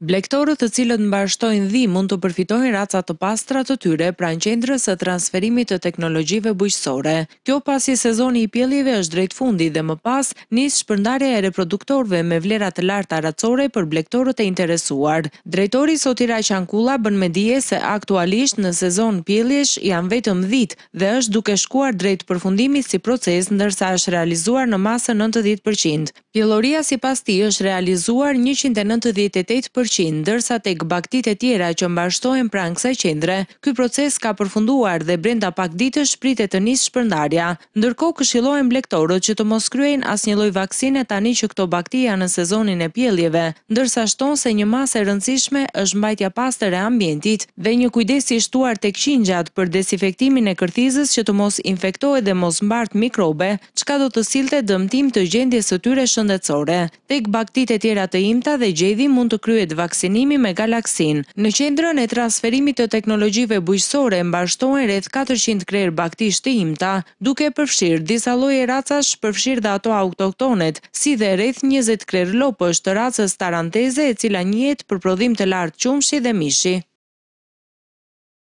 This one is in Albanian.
Blektorët të cilët bashtojnë dhi mund të përfitojnë racat të pastra të tyre në qendrës e transferimit të teknologjive bujqësore. Kjo pasi sezoni i pjellive është drejt fundi dhe më pas njës shpërndarja e reproduktorve me vlerat të larta racore për blektorët e interesuar. Drejtori Sotira Shankula bën me dije se aktualisht në sezon pjellish janë vetëm dhitë dhe është duke shkuar drejt përfundimit si proces nërsa është realizuar në masë 90%. Pjelloria si pas ti është realizuar 198% 100%, ndërsa tek bagtitë e tjera që mbashtohen pranë kësaj qendre, ky proces ka përfunduar dhe brenda pak ditësh pritet të nisë shpërndarja, ndërkohë këshillohen blegtorët që të mos kryejnë asnjë lloj vaksine tani që këto bagti janë në sezonin e pjelljeve, ndërsa shton se një masë e rëndësishme është mbajtja pastër e ambientit dhe një kujdes i shtuar tek qingjat për dezinfektimin e kërthizës që të mos infektohet dhe mos mbart mikrobe, çka do të sillte dëmtim të gjendjes së tyre shëndetësore. Tek bagtitë e tjera të imta dhe gjedhi mund të kryet vaksinimi me galaksin. Në qendrën e transferimit të teknologjive bujësore mbashtohen rreth 400 krer baktisht të imta, duke përfshirë disa loje racash përfshirë dhe ato autoktonet, si dhe rreth 20 krer lopësht të racës taranteze e cila njetë për prodhim të lartë qumshi dhe mishi.